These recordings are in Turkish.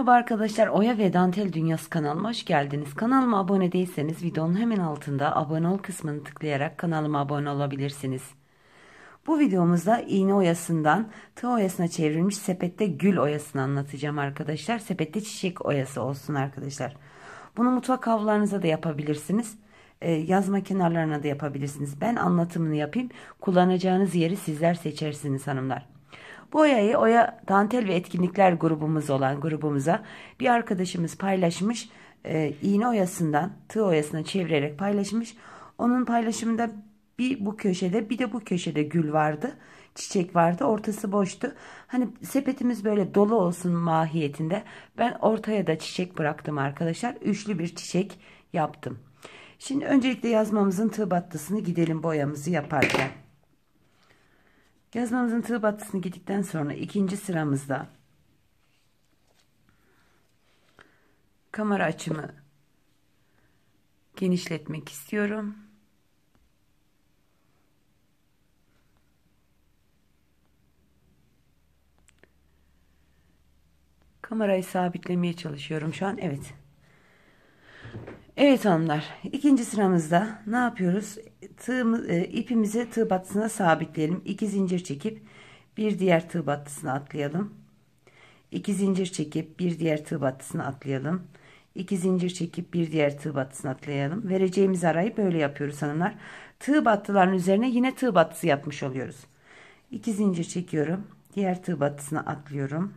Merhaba arkadaşlar Oya ve Dantel Dünyası kanalıma hoş geldiniz. Kanalıma abone değilseniz videonun hemen altında abone ol kısmını tıklayarak kanalıma abone olabilirsiniz. Bu videomuzda iğne oyasından tığ oyasına çevrilmiş sepette gül oyasını anlatacağım arkadaşlar. Sepette çiçek oyası olsun arkadaşlar. Bunu mutfak havlularınıza da yapabilirsiniz. Ee, yazma kenarlarına da yapabilirsiniz. Ben anlatımını yapayım. Kullanacağınız yeri sizler seçersiniz hanımlar. Boyayı Oya Dantel ve Etkinlikler grubumuz olan grubumuza bir arkadaşımız paylaşmış. E, iğne oyasından tığ oyasına çevirerek paylaşmış. Onun paylaşımında bir bu köşede bir de bu köşede gül vardı. Çiçek vardı. Ortası boştu. Hani sepetimiz böyle dolu olsun mahiyetinde. Ben ortaya da çiçek bıraktım arkadaşlar. Üçlü bir çiçek yaptım. Şimdi öncelikle yazmamızın tığ battısını gidelim boyamızı yaparken. Yazmamızın tığ battısını gittikten sonra ikinci sıramızda kamera açımı genişletmek istiyorum. Kamerayı sabitlemeye çalışıyorum şu an. Evet. Evet hanımlar ikinci sıramızda ne yapıyoruz? Tığımız, e, ipimizi tığ battısına sabitleyelim. 2 zincir çekip bir diğer tığ battısına atlayalım. 2 zincir çekip bir diğer tığ battısına atlayalım. 2 zincir çekip bir diğer tığ battısına atlayalım. Vereceğimiz arayı böyle yapıyoruz hanımlar. Tığ battıların üzerine yine tığ battısı yapmış oluyoruz. 2 zincir çekiyorum. Diğer tığ battısına atlıyorum.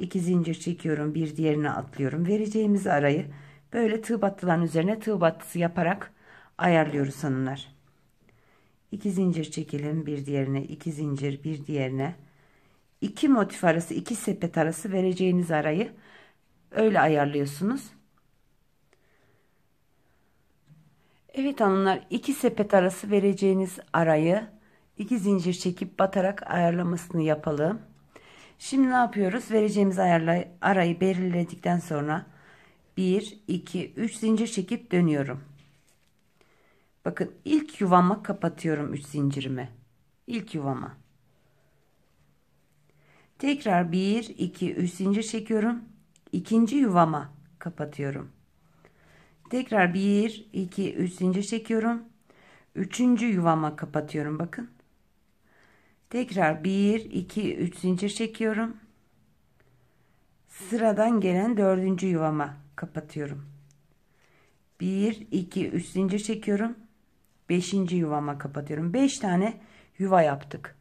2 zincir çekiyorum. Bir diğerine atlıyorum. Vereceğimiz arayı Böyle tığ battıların üzerine tığ battısı yaparak ayarlıyoruz hanımlar. 2 zincir çekelim bir diğerine 2 zincir bir diğerine 2 motif arası 2 sepet arası vereceğiniz arayı öyle ayarlıyorsunuz. Evet hanımlar 2 sepet arası vereceğiniz arayı 2 zincir çekip batarak ayarlamasını yapalım. Şimdi ne yapıyoruz? Vereceğimiz ayarlay arayı belirledikten sonra 1 2 3 zincir çekip dönüyorum bakın ilk yuvama kapatıyorum 3 zincirimi İlk yuvama tekrar 1 2 3 zincir çekiyorum İkinci yuvama kapatıyorum tekrar 1 2 3 zincir çekiyorum üçüncü yuvama kapatıyorum bakın tekrar 1 2 3 zincir çekiyorum sıradan gelen dördüncü yuvama kapatıyorum. 1 2 3 zincir çekiyorum. 5. yuvama kapatıyorum. 5 tane yuva yaptık.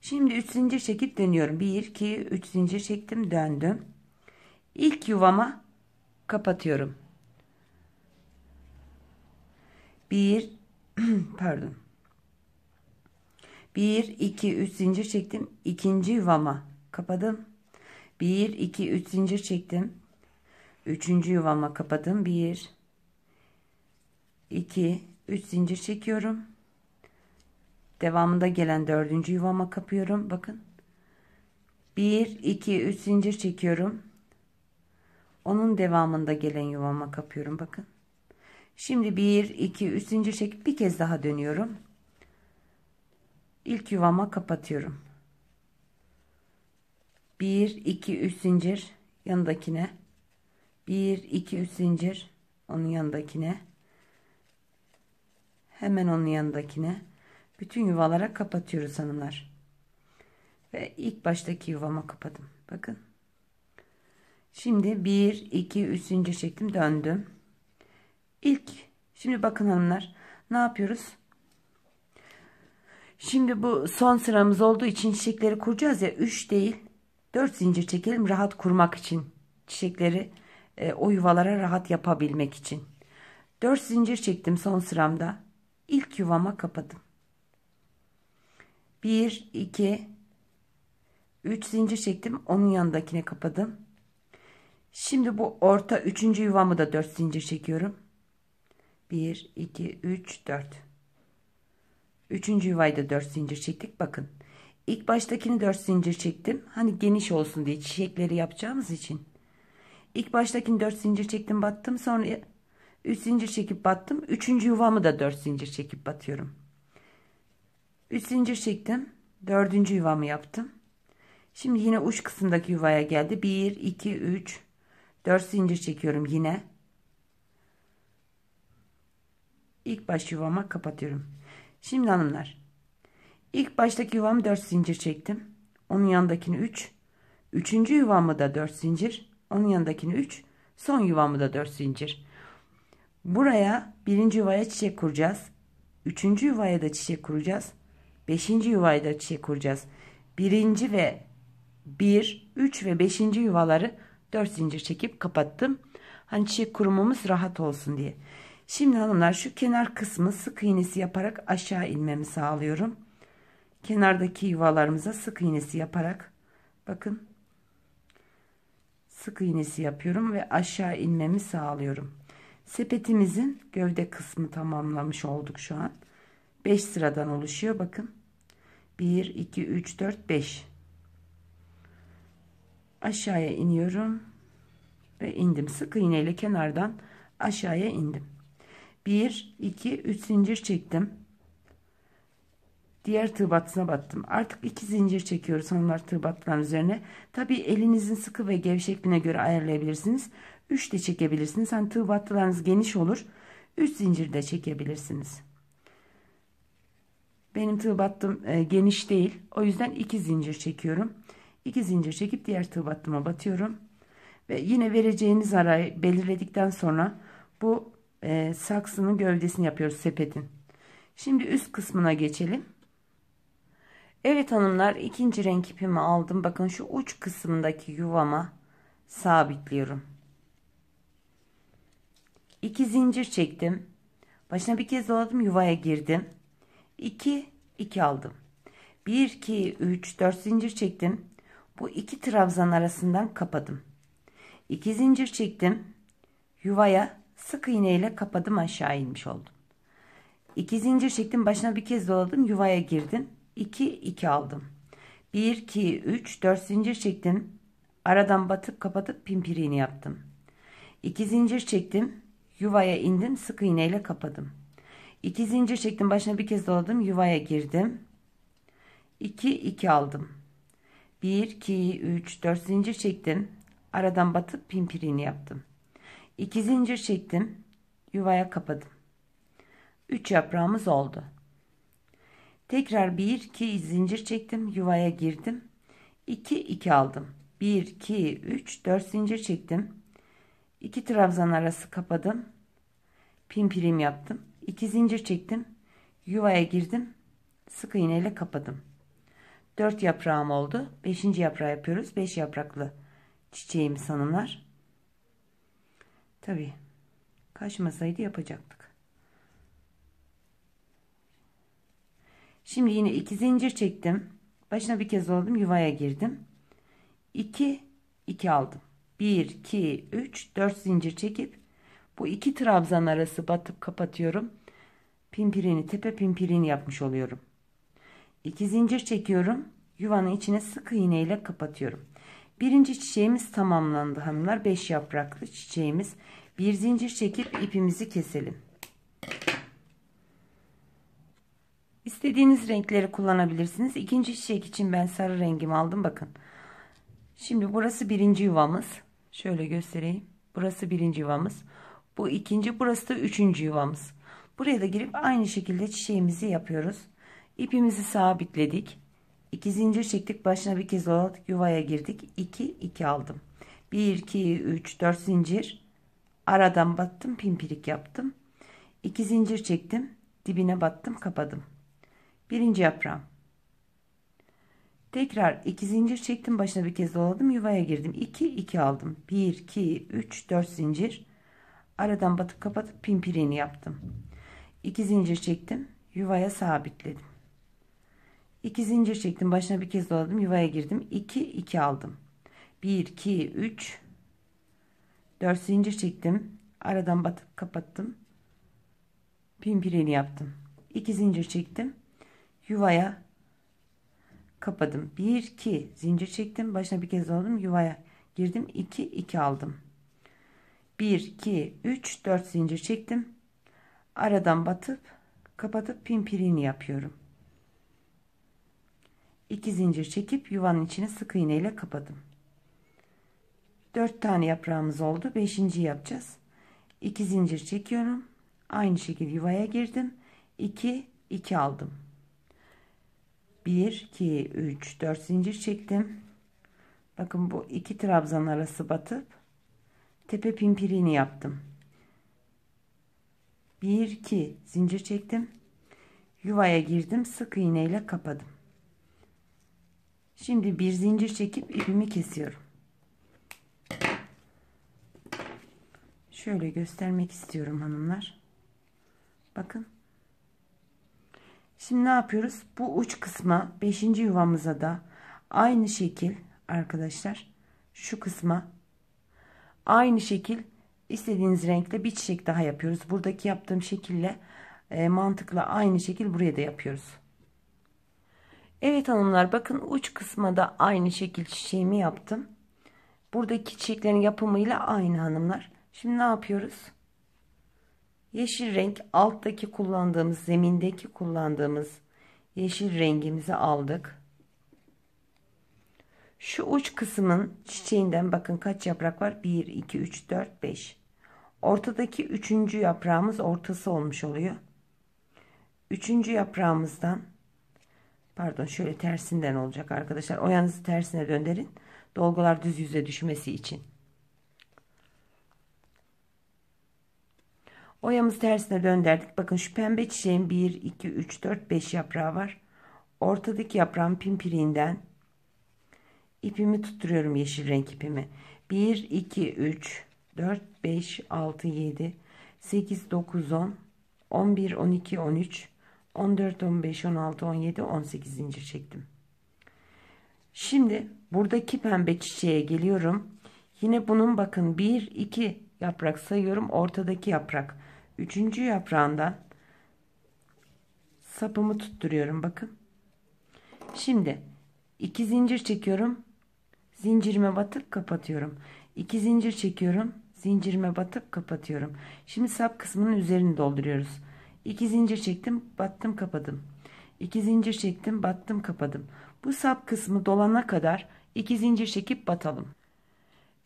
Şimdi 3 zincir çekip dönüyorum. 1 2 3 zincir çektim, döndüm. İlk yuvama kapatıyorum. 1 pardon. 1 2 3 zincir çektim. ikinci yuvama kapadım. 1 2 3 zincir çektim. Üçüncü yuvama kapadım. Bir, iki, üç zincir çekiyorum. Devamında gelen dördüncü yuvama kapıyorum. Bakın. Bir, iki, üç zincir çekiyorum. Onun devamında gelen yuvama kapıyorum. Bakın. Şimdi bir, iki, üç zincir çekip bir kez daha dönüyorum. ilk yuvama kapatıyorum. bir iki üç zincir yanındakine 1 2 3 zincir onun yanındakine hemen onun yanındakine bütün yuvalara kapatıyoruz hanımlar ve ilk baştaki yuvama kapadım bakın şimdi 1 2 3 zincir çektim döndüm ilk şimdi bakın hanımlar ne yapıyoruz şimdi bu son sıramız olduğu için çiçekleri kuracağız ya 3 değil 4 zincir çekelim rahat kurmak için çiçekleri e, o yuvalara rahat yapabilmek için. Dört zincir çektim son sıramda. İlk yuvama kapadım. Bir, iki, üç zincir çektim. Onun yanındakine kapadım. Şimdi bu orta üçüncü yuvamı da dört zincir çekiyorum. Bir, iki, üç, dört. Üçüncü yuvayı da dört zincir çektik. Bakın. İlk baştakini dört zincir çektim. Hani geniş olsun diye çiçekleri yapacağımız için. İlk baştakini dört zincir çektim battım. Sonra üç zincir çekip battım. Üçüncü yuvamı da dört zincir çekip batıyorum. Üç zincir çektim. dördüncü yuvamı yaptım. Şimdi yine uç kısımdaki yuvaya geldi. Bir, iki, üç, dört zincir çekiyorum yine. İlk baş yuvama kapatıyorum. Şimdi hanımlar. İlk baştaki yuvam dört zincir çektim. Onun yanındakini Üç. Üçüncü yuvamı da dört zincir. Onun yanındakini 3. Son yuvamı da 4 zincir. Buraya birinci yuvaya çiçek kuracağız. Üçüncü yuvaya da çiçek kuracağız. Beşinci yuvaya da çiçek kuracağız. Birinci ve 1, 3 ve 5. yuvaları 4 zincir çekip kapattım. Hani çiçek kurumamız rahat olsun diye. Şimdi hanımlar şu kenar kısmı sık iğnesi yaparak aşağı inmemi sağlıyorum. Kenardaki yuvalarımıza sık iğnesi yaparak bakın sık iğnesi yapıyorum ve aşağı inmemi sağlıyorum. Sepetimizin gövde kısmı tamamlamış olduk şu an. 5 sıradan oluşuyor bakın. 1 2 3 4 5. Aşağıya iniyorum ve indim. Sık iğneyle kenardan aşağıya indim. 1 2 3 zincir çektim. Diğer tığbatına battım. Artık iki zincir çekiyoruz hanımlar tığbatların üzerine. Tabi elinizin sıkı ve gevşekliğine göre ayarlayabilirsiniz. Üç de çekebilirsiniz. Hani tığbatlarınız geniş olur. Üç zincir de çekebilirsiniz. Benim tığbattım e, geniş değil. O yüzden iki zincir çekiyorum. İki zincir çekip diğer tığbattıma batıyorum. Ve yine vereceğiniz arayı belirledikten sonra bu e, saksının gövdesini yapıyoruz sepetin. Şimdi üst kısmına geçelim. Evet hanımlar ikinci renk ipimi aldım. Bakın şu uç kısımdaki yuvama sabitliyorum. İki zincir çektim. Başına bir kez doladım yuvaya girdim. İki iki aldım. Bir iki üç dört zincir çektim. Bu iki trabzan arasından kapadım. İki zincir çektim. Yuvaya sık iğne ile kapadım aşağı inmiş oldum. İki zincir çektim başına bir kez doladım yuvaya girdim. 2 2 aldım. 1 2 3 4 zincir çektim. Aradan batıp kapatıp pimpirini yaptım. 2 zincir çektim. Yuvaya indim. Sık iğneyle kapadım. 2 zincir çektim. Başına bir kez doladım. Yuvaya girdim. 2 2 aldım. 1 2 3 4 zincir çektim. Aradan batıp pimpirini yaptım. 2 zincir çektim. Yuvaya kapadım. 3 yaprağımız oldu. Tekrar 1 2 zincir çektim. Yuvaya girdim. 2 2 aldım. 1 2 3 4 zincir çektim. 2 trabzan arası kapadım. Pim prim yaptım. 2 zincir çektim. Yuvaya girdim. Sık iğneyle ile kapadım. 4 yaprağım oldu. 5. yaprağı yapıyoruz. 5 yapraklı çiçeğimiz hanımlar. Tabi kaçmasaydı yapacaktık. Şimdi yine 2 zincir çektim. Başına bir kez oldum yuvaya girdim. 2 2 aldım. 1 2 3 4 zincir çekip bu iki trabzan arası batıp kapatıyorum. Pimpirini tepe pimpirini yapmış oluyorum. 2 zincir çekiyorum. Yuvanın içine sık iğne ile kapatıyorum. Birinci çiçeğimiz tamamlandı hanımlar. 5 yapraklı çiçeğimiz. Bir zincir çekip ipimizi keselim. İstediğiniz renkleri kullanabilirsiniz. İkinci çiçek için ben sarı rengimi aldım. Bakın. Şimdi burası birinci yuvamız. Şöyle göstereyim. Burası birinci yuvamız. Bu ikinci. Burası da üçüncü yuvamız. Buraya da girip aynı şekilde çiçeğimizi yapıyoruz. İpimizi sabitledik. İki zincir çektik. Başına bir kez olarak yuvaya girdik. 2 2 aldım. 1 2 3 4 zincir aradan battım. Pimpirik yaptım. 2 zincir çektim. Dibine battım, kapadım. Birinci yaprağım. Tekrar iki zincir çektim başına bir kez doladım yuvaya girdim. 2 2 aldım. 1 2 3 4 zincir. Aradan batıp kapatıp pimpirini yaptım. 2 zincir çektim. Yuvaya sabitledim. 2 zincir çektim başına bir kez doladım yuvaya girdim. 2 2 aldım. 1 2 3 4 zincir çektim. Aradan batıp kapattım. Pimpirini yaptım. 2 zincir çektim yuvaya kapadım. 1 2 zincir çektim. Başına bir kez doladım. Yuvaya girdim. 2 2 aldım. 1 2 3 4 zincir çektim. Aradan batıp kapatıp pimpirini yapıyorum. 2 zincir çekip yuvanın içine sık iğne ile kapadım. 4 tane yaprağımız oldu. 5. yapacağız. 2 zincir çekiyorum. Aynı şekilde yuvaya girdim. 2 2 aldım. 1 2 3 4 zincir çektim bakın bu iki trabzan arası batıp tepe pimpirini yaptım 1 2 zincir çektim yuvaya girdim sık iğneyle kapadım şimdi bir zincir çekip ipimi kesiyorum şöyle göstermek istiyorum hanımlar bakın Şimdi ne yapıyoruz? Bu uç kısma 5. yuvamıza da aynı şekil arkadaşlar şu kısma aynı şekil istediğiniz renkte bir çiçek daha yapıyoruz. Buradaki yaptığım şekille e, mantıkla aynı şekil buraya da yapıyoruz. Evet hanımlar bakın uç kısma da aynı şekil çiçeğimi yaptım. Buradaki çiçeklerin yapımıyla aynı hanımlar. Şimdi ne yapıyoruz? Yeşil renk alttaki kullandığımız zemindeki kullandığımız yeşil rengimizi aldık. Şu uç kısmın çiçeğinden bakın kaç yaprak var? 1, 2, 3, 4, 5. Ortadaki üçüncü yaprağımız ortası olmuş oluyor. Üçüncü yaprağımızdan pardon şöyle tersinden olacak arkadaşlar. Oyanızı tersine döndürün. Dolgular düz yüze düşmesi için. Oyamızı tersine döndürdük. Bakın şu pembe çiçeğin 1, 2, 3, 4, 5 yaprağı var. Ortadaki yaprağın pimpiriğinden ipimi tutturuyorum yeşil renk ipimi. 1, 2, 3, 4, 5, 6, 7, 8, 9, 10, 11, 12, 13, 14, 15, 16, 17, 18 zincir çektim. Şimdi buradaki pembe çiçeğe geliyorum. Yine bunun bakın 1, 2 yaprak sayıyorum. Ortadaki yaprak. Üçüncü yaprağından sapımı tutturuyorum bakın. Şimdi iki zincir çekiyorum. Zincirime batıp kapatıyorum. İki zincir çekiyorum. Zincirime batıp kapatıyorum. Şimdi sap kısmının üzerini dolduruyoruz. İki zincir çektim, battım, kapadım. İki zincir çektim, battım, kapadım. Bu sap kısmı dolana kadar iki zincir çekip batalım.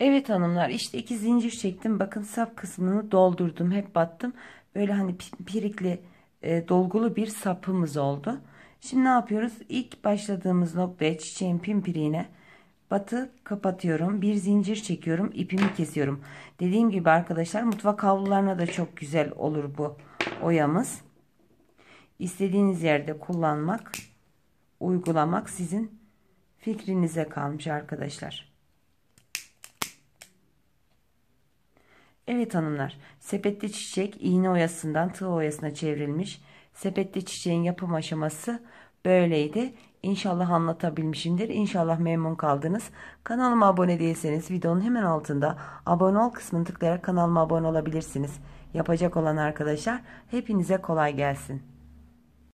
Evet hanımlar işte iki zincir çektim. Bakın sap kısmını doldurdum. Hep battım. Böyle hani pirikli e, dolgulu bir sapımız oldu. Şimdi ne yapıyoruz? İlk başladığımız noktaya çiçeğin pimpiriğine batı kapatıyorum. Bir zincir çekiyorum. ipimi kesiyorum. Dediğim gibi arkadaşlar mutfak havlularına da çok güzel olur bu oyamız. İstediğiniz yerde kullanmak, uygulamak sizin fikrinize kalmış arkadaşlar. Evet hanımlar, sepetli çiçek iğne oyasından tığ oyasına çevrilmiş. Sepetli çiçeğin yapım aşaması böyleydi. İnşallah anlatabilmişimdir. İnşallah memnun kaldınız. Kanalıma abone değilseniz videonun hemen altında abone ol kısmını tıklayarak kanalıma abone olabilirsiniz. Yapacak olan arkadaşlar hepinize kolay gelsin.